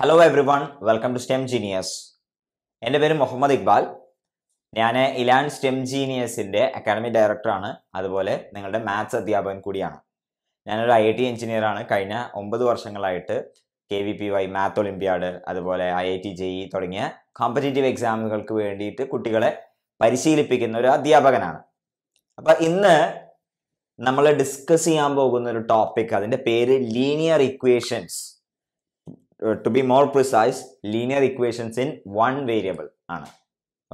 hello everyone welcome to STEM genius എൻ്റെ പേര് മുഹമ്മദ് ഇക്ബാൽ ഞാൻ ഇലാൻ സ്റ്റെം ജീനിയസിൻ്റെ അക്കാഡമി ഡയറക്ടറാണ് അതുപോലെ നിങ്ങളുടെ മാത്സ് അധ്യാപകൻ കൂടിയാണ് ഞാനൊരു ഐ ടി എഞ്ചിനീയറാണ് കഴിഞ്ഞ ഒമ്പത് വർഷങ്ങളായിട്ട് K V P Y math olympiad അതുപോലെ ഐ ഐ ടി ജെഇ തുടങ്ങിയ കോമ്പറ്റേറ്റീവ് എക്സാമുകൾക്ക് വേണ്ടിയിട്ട് കുട്ടികളെ പരിശീലിപ്പിക്കുന്ന ഒരു അധ്യാപകനാണ് അപ്പോൾ ഇന്ന് നമ്മൾ ഡിസ്കസ് ചെയ്യാൻ പോകുന്ന ഒരു ടോപ്പിക് അതിൻ്റെ പേര് linear equations to be more precise linear equations in one variable ആണ്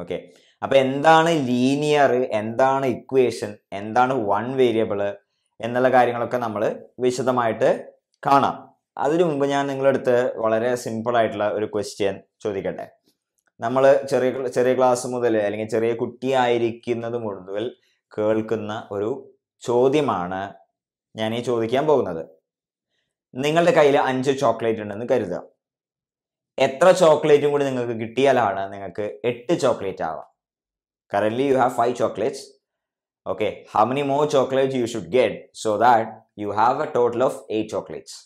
ഓക്കെ അപ്പോൾ എന്താണ് ലീനിയർ എന്താണ് ഇക്വേഷൻ എന്താണ് വൺ വേരിയബിൾ എന്നുള്ള കാര്യങ്ങളൊക്കെ നമ്മൾ വിശദമായിട്ട് കാണാം അതിനു മുമ്പ് ഞാൻ അടുത്ത് വളരെ സിമ്പിൾ ആയിട്ടുള്ള ഒരു ക്വസ്റ്റ്യൻ ചോദിക്കട്ടെ നമ്മൾ ചെറിയ ചെറിയ ക്ലാസ് മുതൽ അല്ലെങ്കിൽ ചെറിയ കുട്ടിയായിരിക്കുന്നത് മുതൽ കേൾക്കുന്ന ഒരു ചോദ്യമാണ് ഞാൻ ഈ ചോദിക്കാൻ പോകുന്നത് നിങ്ങളുടെ കയ്യിൽ അഞ്ച് ചോക്ലേറ്റ് ഉണ്ടെന്ന് കരുതുക എത്ര ചോക്ലേറ്റും കൂടി നിങ്ങൾക്ക് കിട്ടിയാലാണ് നിങ്ങൾക്ക് എട്ട് ചോക്ലേറ്റ് ആവാം currently you have five chocolates okay how many more chocolate you should get so that you have a total of eight chocolates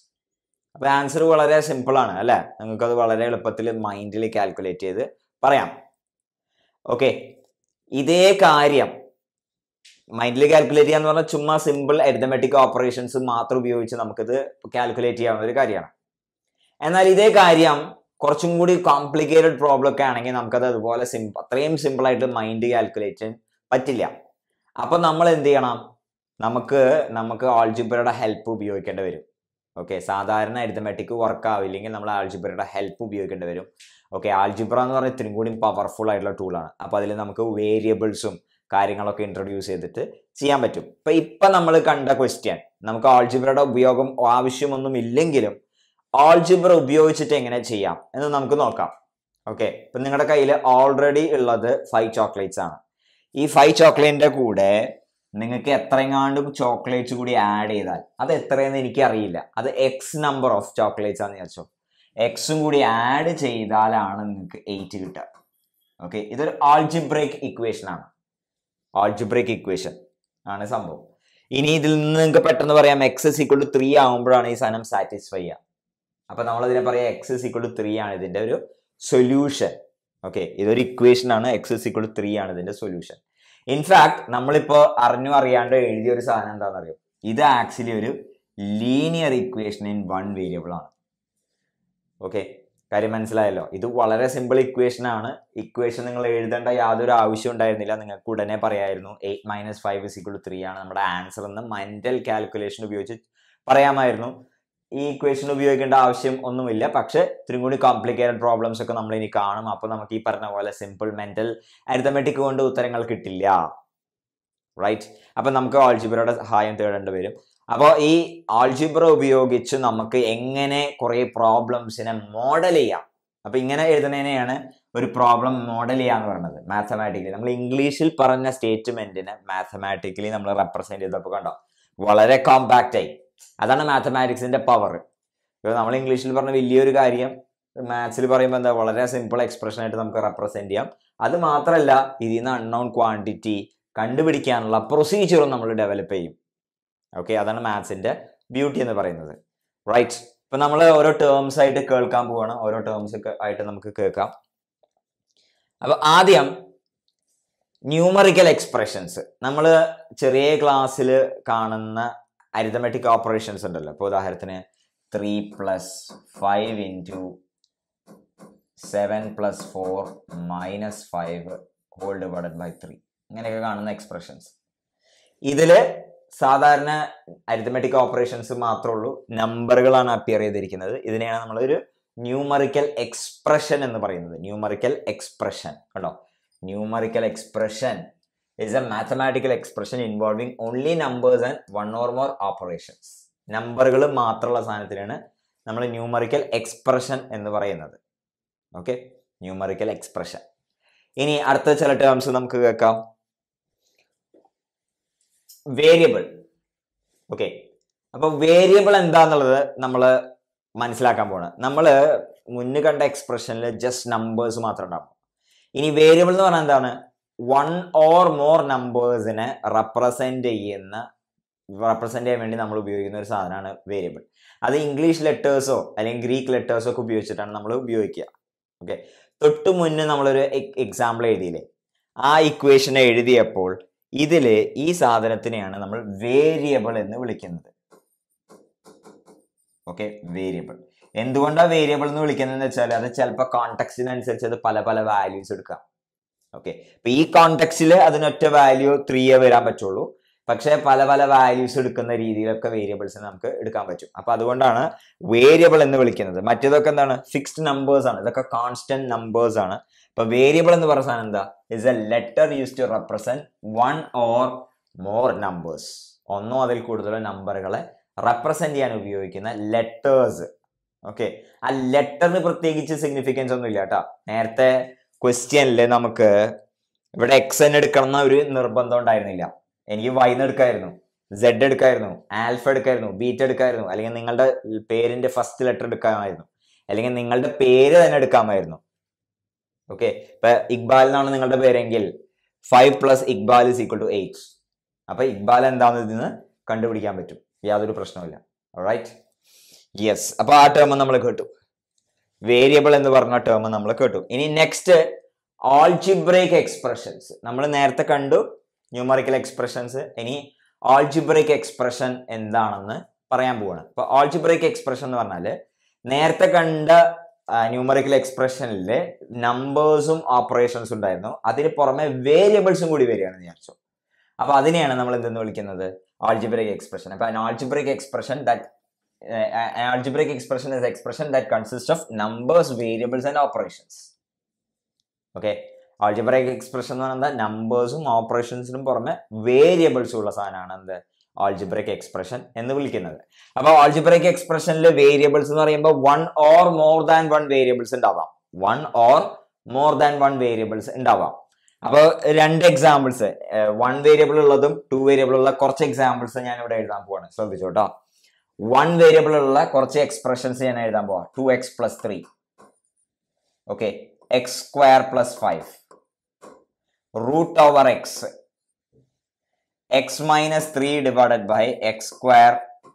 അപ്പോൾ ആൻസർ വളരെ സിമ്പിളാണ് അല്ലേ നിങ്ങൾക്കത് വളരെ എളുപ്പത്തിൽ മൈൻഡിൽ കാൽക്കുലേറ്റ് ചെയ്ത് പറയാം ഓക്കെ ഇതേ കാര്യം മൈൻഡിൽ കാൽക്കുലേറ്റ് ചെയ്യാന്ന് പറഞ്ഞാൽ ചുമ്മാ സിമ്പിൾ അരിതമെറ്റിക് ഓപ്പറേഷൻസ് മാത്രം ഉപയോഗിച്ച് നമുക്കിത് കാൽക്കുലേറ്റ് ചെയ്യാവുന്ന ഒരു കാര്യമാണ് എന്നാൽ ഇതേ കാര്യം കുറച്ചും കൂടി കോംപ്ലിക്കേറ്റഡ് പ്രോബ്ലം ഒക്കെ ആണെങ്കിൽ നമുക്കത് അതുപോലെ സിമ്പിൾ അത്രയും സിമ്പിളായിട്ട് മൈൻഡ് കാൽക്കുലേറ്റ് പറ്റില്ല അപ്പം നമ്മൾ എന്ത് ചെയ്യണം നമുക്ക് നമുക്ക് ആൾജിബ്രയുടെ ഹെൽപ്പ് ഉപയോഗിക്കേണ്ടി വരും ഓക്കെ സാധാരണ അരിത്തമെറ്റിക് വർക്ക് ആവില്ലെങ്കിൽ നമ്മൾ ആൾജിബ്രയുടെ ഹെൽപ്പ് ഉപയോഗിക്കേണ്ടി വരും ഓക്കെ ആൾജിബ്ര എന്ന് പറഞ്ഞാൽ ഇത്രയും കൂടി പവർഫുൾ ആയിട്ടുള്ള ടൂളാണ് അപ്പോൾ അതിൽ നമുക്ക് വേരിയബിൾസും കാര്യങ്ങളൊക്കെ ഇൻട്രൊഡ്യൂസ് ചെയ്തിട്ട് ചെയ്യാൻ പറ്റും ഇപ്പം ഇപ്പം നമ്മൾ കണ്ട ക്വസ്റ്റ്യൻ നമുക്ക് ആൾജിബ്രയുടെ ഉപയോഗം ആവശ്യമൊന്നും ഇല്ലെങ്കിലും ആൾജിബ്ര ഉപയോഗിച്ചിട്ട് എങ്ങനെ ചെയ്യാം എന്ന് നമുക്ക് നോക്കാം ഓക്കെ ഇപ്പം നിങ്ങളുടെ കയ്യിൽ ഓൾറെഡി ഉള്ളത് ഫൈവ് ചോക്ലേറ്റ്സ് ആണ് ഈ ഫൈവ് ചോക്ലേറ്റിൻ്റെ കൂടെ നിങ്ങൾക്ക് എത്രയെങ്ങാണ്ട് ചോക്ലേറ്റ്സ് കൂടി ആഡ് ചെയ്താൽ അത് എത്രയെന്ന് എനിക്കറിയില്ല അത് എക്സ് നമ്പർ ഓഫ് ചോക്ലേറ്റ്സ് ആണെന്ന് വെച്ചോ എക്സും കൂടി ആഡ് ചെയ്താലാണ് നിങ്ങൾക്ക് എയ്റ്റ് കിട്ടുക ഓക്കെ ഇതൊരു ആൾജിബ്രേക്ക് ഇക്വേഷൻ ആണ് ആൾജിബ്രിക് ഇക്വേഷൻ ആണ് സംഭവം ഇനി ഇതിൽ നിന്ന് നിങ്ങൾക്ക് പെട്ടെന്ന് പറയാം x is equal to three ആകുമ്പോഴാണ് ഈ സാധനം സാറ്റിസ്ഫൈ ചെയ്യുക അപ്പം നമ്മളതിനെ പറയാം x is equal to three ആണ് ഇതിൻ്റെ ഒരു സൊല്യൂഷൻ ഓക്കെ ഇതൊരു ഇക്വേഷൻ ആണ് x is equal to three ആണ് ഇതിൻ്റെ സൊല്യൂഷൻ ഇൻഫാക്ട് നമ്മളിപ്പോൾ അറിഞ്ഞു അറിയാണ്ട് എഴുതിയ ഒരു സാധനം അറിയാം ഇത് ആക്ച്വലി ഒരു linear equation in one variable ആണ് ഓക്കെ കാര്യം മനസ്സിലായല്ലോ ഇത് വളരെ സിമ്പിൾ ഇക്വേഷൻ ആണ് ഇക്വേഷൻ നിങ്ങൾ എഴുതേണ്ട യാതൊരു ആവശ്യം ഉണ്ടായിരുന്നില്ല നിങ്ങൾക്ക് ഉടനെ പറയായിരുന്നു eight minus five is equal three ആണ് നമ്മുടെ ആൻസർ എന്ന് മെന്റൽ കാൽക്കുലേഷൻ ഉപയോഗിച്ച് പറയാമായിരുന്നു ഈ ഇക്വേഷൻ ഉപയോഗിക്കേണ്ട ആവശ്യം ഒന്നുമില്ല പക്ഷെ ഇത്രയും കൂടി കോംപ്ലിക്കേറ്റഡ് പ്രോബ്ലംസ് ഒക്കെ നമ്മൾ ഇനി കാണും അപ്പോൾ നമുക്ക് ഈ പറഞ്ഞ പോലെ സിമ്പിൾ മെന്റൽ അരിതമെറ്റിക് കൊണ്ട് ഉത്തരങ്ങൾ കിട്ടില്ല റൈറ്റ് അപ്പൊ നമുക്ക് ആൾജിബ്രയുടെ സഹായം തേടേണ്ടി വരും അപ്പോൾ ഈ ആൾജിബ്ര ഉപയോഗിച്ച് നമുക്ക് എങ്ങനെ കുറേ പ്രോബ്ലംസിനെ മോഡൽ ചെയ്യാം അപ്പോൾ ഇങ്ങനെ എഴുതുന്നതിനെയാണ് ഒരു പ്രോബ്ലം മോഡൽ ചെയ്യാന്ന് പറയുന്നത് മാത്തമാറ്റിക്കലി നമ്മൾ ഇംഗ്ലീഷിൽ പറഞ്ഞ സ്റ്റേറ്റ്മെന്റിനെ മാത്തമാറ്റിക്കലി നമ്മൾ റെപ്രസെന്റ് ചെയ്തപ്പോൾ കണ്ടോ വളരെ കോമ്പാക്റ്റായി ആയി അതാണ് മാത്തമാറ്റിക്സിന്റെ പവർ ഇപ്പോൾ നമ്മൾ ഇംഗ്ലീഷിൽ പറഞ്ഞ വലിയൊരു കാര്യം മാത്സിൽ പറയുമ്പോൾ എന്താ വളരെ സിമ്പിൾ എക്സ്പ്രഷൻ ആയിട്ട് നമുക്ക് റെപ്രസെന്റ് ചെയ്യാം അത് മാത്രമല്ല ഇതിൽ നിന്ന് അൺനോൺ ക്വാണ്ടിറ്റി കണ്ടുപിടിക്കാനുള്ള പ്രൊസീജിയറും നമ്മൾ ഡെവലപ്പ് ചെയ്യും ഓക്കെ അതാണ് മാത്സിൻ്റെ ബ്യൂട്ടി എന്ന് പറയുന്നത് റൈറ്റ് ഇപ്പം നമ്മൾ ഓരോ ടേംസ് ആയിട്ട് കേൾക്കാൻ പോവാണ് ഓരോ ടേംസ് ആയിട്ട് നമുക്ക് കേൾക്കാം അപ്പോൾ ആദ്യം ന്യൂമറിക്കൽ എക്സ്പ്രഷൻസ് നമ്മൾ ചെറിയ ക്ലാസ്സിൽ കാണുന്ന അരിതമെറ്റിക് ഓപ്പറേഷൻസ് ഉണ്ടല്ലോ ഇപ്പോൾ ഉദാഹരണത്തിന് three plus five into seven plus four minus five whole divided by three ഇങ്ങനെയൊക്കെ കാണുന്ന എക്സ്പ്രഷൻസ് ഇതിൽ സാധാരണ അരിത്മെറ്റിക് ഓപ്പറേഷൻസ് മാത്രമേ ഉള്ളൂ നമ്പറുകളാണ് അപ്പിയർ ചെയ്തിരിക്കുന്നത് ഇതിനെയാണ് നമ്മളൊരു ന്യൂമറിക്കൽ എക്സ്പ്രഷൻ എന്ന് പറയുന്നത് ന്യൂമറിക്കൽ എക്സ്പ്രഷൻ കേട്ടോ numerical expression is a mathematical expression involving only numbers and one or more operations നമ്പറുകൾ മാത്രമുള്ള സാധനത്തിലാണ് നമ്മൾ ന്യൂമറിക്കൽ എക്സ്പ്രഷൻ എന്ന് പറയുന്നത് ഓക്കെ ന്യൂമറിക്കൽ എക്സ്പ്രഷൻ ഇനി അടുത്ത ചില ടേംസ് നമുക്ക് കേൾക്കാം വേരിയബിൾ ഓക്കെ അപ്പൊ വേരിയബിൾ എന്താന്നുള്ളത് നമ്മൾ മനസ്സിലാക്കാൻ പോണ് നമ്മൾ മുന്ന് കണ്ട എക്സ്പ്രഷനിൽ ജസ്റ്റ് നമ്പേഴ്സ് മാത്രം ഉണ്ടാവും ഇനി വേരിയബിൾ എന്ന് പറഞ്ഞാൽ എന്താണ് വൺ ഓർ മോർ നമ്പേഴ്സിനെ റെപ്രസെന്റ് ചെയ്യുന്ന റെപ്രസെന്റ് ചെയ്യാൻ വേണ്ടി നമ്മൾ ഉപയോഗിക്കുന്ന ഒരു സാധനമാണ് വേരിയബിൾ അത് ഇംഗ്ലീഷ് ലെറ്റേഴ്സോ അല്ലെങ്കിൽ ഗ്രീക്ക് ലെറ്റേഴ്സോ ഒക്കെ ഉപയോഗിച്ചിട്ടാണ് നമ്മൾ ഉപയോഗിക്കുക ഓക്കെ തൊട്ട് മുന്നേ നമ്മളൊരു എക്സാമ്പിൾ എഴുതിയില്ലേ ആ ഇക്വേഷനെ എഴുതിയപ്പോൾ ഇതിൽ ഈ സാധനത്തിനെയാണ് നമ്മൾ വേരിയബിൾ എന്ന് വിളിക്കുന്നത് ഓക്കെ വേരിയബിൾ എന്തുകൊണ്ടാണ് വേരിയബിൾ എന്ന് വിളിക്കുന്നതെന്ന് വെച്ചാൽ അത് ചിലപ്പോൾ കോൺടക്സിനനുസരിച്ച് അത് പല പല വാല്യൂസ് എടുക്കാം ഓക്കെ ഇപ്പൊ ഈ കോൺടാക്സിൽ അതിനൊറ്റ വാല്യൂ ത്രീയേ വരാൻ പറ്റുള്ളൂ പക്ഷേ പല പല വാല്യൂസ് എടുക്കുന്ന രീതിയിലൊക്കെ വേരിയബിൾസ് നമുക്ക് എടുക്കാൻ പറ്റും അപ്പൊ അതുകൊണ്ടാണ് വേരിയബിൾ എന്ന് വിളിക്കുന്നത് മറ്റേതൊക്കെ എന്താണ് ഫിക്സ്ഡ് നമ്പേഴ്സ് ആണ് ഇതൊക്കെ കോൺസ്റ്റന്റ് നമ്പേഴ്സ് ആണ് ഇപ്പൊ വേരിയബിൾ എന്ന് പറഞ്ഞ സാധനം എന്താ is a letter use to represent one or more numbers ഒന്നോ അതിൽ കൂടുതലോ നമ്പറുകളെ റെപ്രസെന്റ് ചെയ്യാൻ ഉപയോഗിക്കുന്ന ലെറ്റേഴ്സ് ഓക്കെ ആ ലെറ്ററിന് പ്രത്യേകിച്ച് സിഗ്നിഫിക്കൻസ് ഒന്നും ഇല്ല കേട്ടോ നേരത്തെ ക്വസ്റ്റ്യനില് നമുക്ക് ഇവിടെ എക്സ് എൻ എടുക്കണം എന്ന ഒരു നിർബന്ധം ഉണ്ടായിരുന്നില്ല എനിക്ക് വൈന്ന് എടുക്കായിരുന്നു സെഡ് എടുക്കായിരുന്നു ആൽഫ എടുക്കായിരുന്നു ബീറ്റ് എടുക്കായിരുന്നു അല്ലെങ്കിൽ നിങ്ങളുടെ പേരിന്റെ ഫസ്റ്റ് ലെറ്റർ എടുക്കാമായിരുന്നു അല്ലെങ്കിൽ നിങ്ങളുടെ പേര് തന്നെ എടുക്കാമായിരുന്നു ഓക്കെ ഇപ്പൊ ഇക്ബാൽ എന്നാണ് നിങ്ങളുടെ പേരെങ്കിൽ five plus Iqbal is equal to eight അപ്പൊ ഇക്ബാൽ എന്താണെന്ന് ഇതിന് കണ്ടുപിടിക്കാൻ പറ്റും യാതൊരു പ്രശ്നവുമില്ല റൈറ്റ് യെസ് അപ്പൊ ആ ടേം നമ്മൾ കേട്ടു വേരിയബിൾ എന്ന് പറഞ്ഞ ടേം നമ്മൾ കേട്ടു ഇനി നെക്സ്റ്റ് ആൾജിബ്രേക്ക് എക്സ്പ്രഷൻസ് നമ്മൾ നേരത്തെ കണ്ടു ന്യൂമറിക്കൽ എക്സ്പ്രഷൻസ് ഇനി ആൾജിബ്രേക്ക് എക്സ്പ്രഷൻ എന്താണെന്ന് പറയാൻ പോവാണ് അപ്പൊ ആൾജിബ്രേക്ക് എക്സ്പ്രഷൻ എന്ന് പറഞ്ഞാൽ നേരത്തെ കണ്ട ന്യൂമറിക്കൽ എക്സ്പ്രഷനിൽ നമ്പേഴ്സും ഓപ്പറേഷൻസും ഉണ്ടായിരുന്നു അതിന് പുറമെ വേരിയബിൾസും കൂടി വരികയാണെന്ന് വിചാരിച്ചു അപ്പോൾ അതിനെയാണ് നമ്മൾ എന്തെന്ന് വിളിക്കുന്നത് ആൾജിബ്രിക് എക്സ്പ്രഷൻ അപ്പോൾ algebraic expression that algebraic expression is expression that consist of numbers variables and operations okay algebraic expression എന്ന് പറയുന്നത് നമ്പേഴ്സും ഓപ്പറേഷൻസിനും പുറമെ വേരിയബിൾസും ഉള്ള സാധനമാണ് എന്ത് ആൾജിബ്രയ്ക്ക് എക്സ്പ്രഷൻ എന്ന് വിളിക്കുന്നത് അപ്പോൾ ആൾജിബ്രയ്ക്ക് എക്സ്പ്രഷനിൽ വേരിയബിൾസ് എന്ന് പറയുമ്പോൾ one or more than one variables ഉണ്ടാവാം one or more than one variables ഉണ്ടാവാം അപ്പോൾ രണ്ട് എക്സാമ്പിൾസ് വൺ വേരിയബിൾ ഉള്ളതും ടു വേരിയബിൾ ഉള്ള കുറച്ച് എക്സാമ്പിൾസ് ഞാൻ ഇവിടെ എഴുതാൻ പോവാണ് ശ്രദ്ധിച്ചു കേട്ടോ വൺ വേരിയബിൾ ഉള്ള കുറച്ച് എക്സ്പ്രഷൻസ് ഞാൻ എഴുതാൻ പോവാം two x plus three okay x square plus five root over x x minus three divided by x square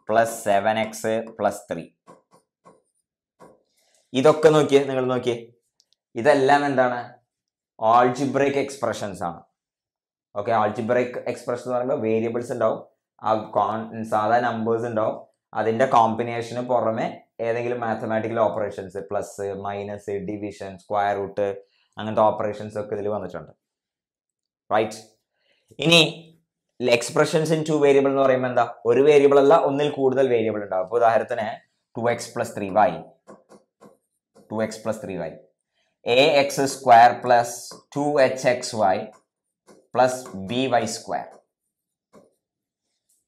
plus seven x plus three ഇതൊക്കെ നോക്കിയേ നിങ്ങൾ നോക്കിയേ ഇതെല്ലാം എന്താണ് ആൾജിബ്രേക്ക് എക്സ്പ്രഷൻസ് ആണ് ഓക്കെ ആൾജിബ്രേക്ക് എക്സ്പ്രഷൻ എന്ന് പറയുമ്പോൾ വേരിയബിൾസ് ഉണ്ടാവും ആ കോൺ സാധാ നമ്പേഴ്സ് ഉണ്ടാവും അതിൻ്റെ കോമ്പിനേഷന് പുറമെ ഏതെങ്കിലും mathematical operations plus minus division square root അങ്ങനത്തെ ഓപ്പറേഷൻസ് ഒക്കെ ഇതിൽ വന്നിട്ടുണ്ട് റൈറ്റ് ഇനി എക്സ്പ്രഷൻസ് ഇൻ ടു വേരിയബിൾ എന്ന് പറയുമ്പോൾ എന്താ ഒരു വേരിയബിൾ അല്ല ഒന്നിൽ കൂടുതൽ വേരിയബിൾ ഉണ്ടാവും അപ്പോൾ ഉദാഹരണത്തിന് two x plus three y two x plus three y a x square plus two h x y plus b y square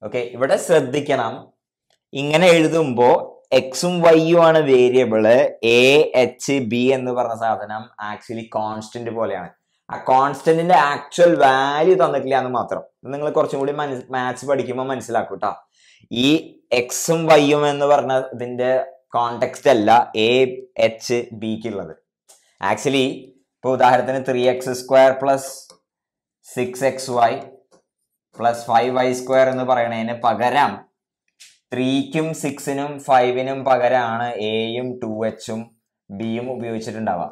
okay ഇവിടെ ശ്രദ്ധിക്കണം ഇങ്ങനെ എഴുതുമ്പോൾ എക്സും വൈയും ആണ് വേരിയബിള് എ എച്ച് ബി എന്ന് പറഞ്ഞ സാധനം ആക്ച്വലി കോൺസ്റ്റന്റ് പോലെയാണ് ആ കോൺസ്റ്റന്റിന്റെ ആക്ച്വൽ വാല്യൂ തന്നിട്ടില്ല എന്ന് മാത്രം നിങ്ങൾ കുറച്ചും കൂടി മാത്സ് പഠിക്കുമ്പോൾ മനസ്സിലാക്കും ഈ എക്സും വൈയും എന്ന് പറഞ്ഞ ഇതിന്റെ കോണ്ടെക്സ്റ്റ് അല്ല എ എച്ച് ബിക്ക് ഉള്ളത് ആക്ച്വലി ഇപ്പൊ ഉദാഹരണത്തിന് three x square plus six x y plus five y square എന്ന് പറയുന്നതിന് പകരം ത്രീക്കും സിക്സിനും ഫൈവിനും പകരമാണ് എയും ടു എച്ചും ബിയും ഉപയോഗിച്ചിട്ടുണ്ടാവുക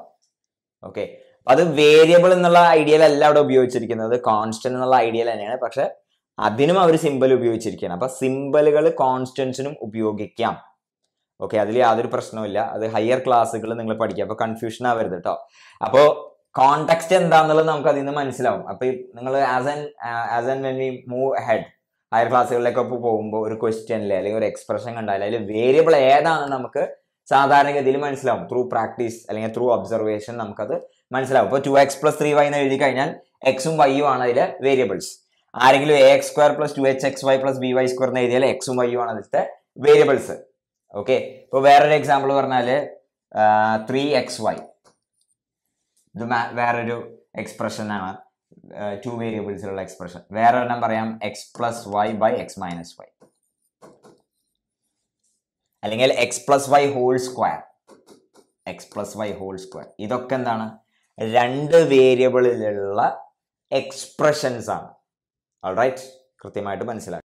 ഓക്കെ അത് വേരിയബിൾ എന്നുള്ള അല്ല അവിടെ ഉപയോഗിച്ചിരിക്കുന്നത് കോൺസ്റ്റന്റ് എന്നുള്ള ഐഡിയൽ തന്നെയാണ് പക്ഷെ അതിനും അവർ സിമ്പിൾ ഉപയോഗിച്ചിരിക്കുകയാണ് അപ്പൊ സിമ്പിളുകൾ കോൺസ്റ്റൻസിനും ഉപയോഗിക്കാം ഓക്കെ അതിൽ യാതൊരു പ്രശ്നവുമില്ല അത് ഹയർ ക്ലാസ്സുകൾ നിങ്ങൾ പഠിക്കുക അപ്പൊ കൺഫ്യൂഷൻ ആവരുത് കേട്ടോ അപ്പോൾ കോണ്ടെക്സ്റ്റ് എന്താണെന്നുള്ളത് നമുക്ക് അതിൽ നിന്ന് മനസ്സിലാവും അപ്പൊ നിങ്ങൾ as an as an when we move ahead higher ക്ലാസ്സുകളിലൊക്കെ പോകുമ്പോൾ ഒരു ക്വസ്റ്റ്യനിൽ അല്ലെങ്കിൽ ഒരു എക്സ്പ്രഷൻ കണ്ടാൽ അതിൽ വേരിയബിൾ ഏതാണെന്ന് നമുക്ക് സാധാരണഗതിയിൽ മനസ്സിലാവും ത്രൂ പ്രാക്ടീസ് അല്ലെങ്കിൽ ത്രൂ ഒബ്സർവേഷൻ നമുക്കത് മനസ്സിലാവും ഇപ്പോൾ two x plus three y എന്ന് എഴുതി കഴിഞ്ഞാൽ എക്സും വൈയും ആണ് അതിലെ വേരിയബിൾസ് ആരെങ്കിലും a x square plus two h x y plus b y square എന്ന് എഴുതിയാൽ എക്സും വൈയും ആണ് അതിലത്തെ വേരിയബിൾസ് ഓക്കെ ഇപ്പോൾ വേറൊരു എക്സാമ്പിൾ പറഞ്ഞാൽ ത്രീ എക്സ് വൈ ഇത് വേറൊരു എക്സ്പ്രഷനാണ് ടു വേരിയബിൾസിലുള്ള എക്സ്പ്രഷൻ വേറൊരെണ്ണം പറയാം x plus y by x minus y അല്ലെങ്കിൽ x plus y whole square x plus y whole square ഇതൊക്കെ എന്താണ് രണ്ട് വേരിയബിളിലുള്ള എക്സ്പ്രഷൻസ് ആണ് ഓൾറൈറ്റ് കൃത്യമായിട്ട് മനസ്സിലാക്കുക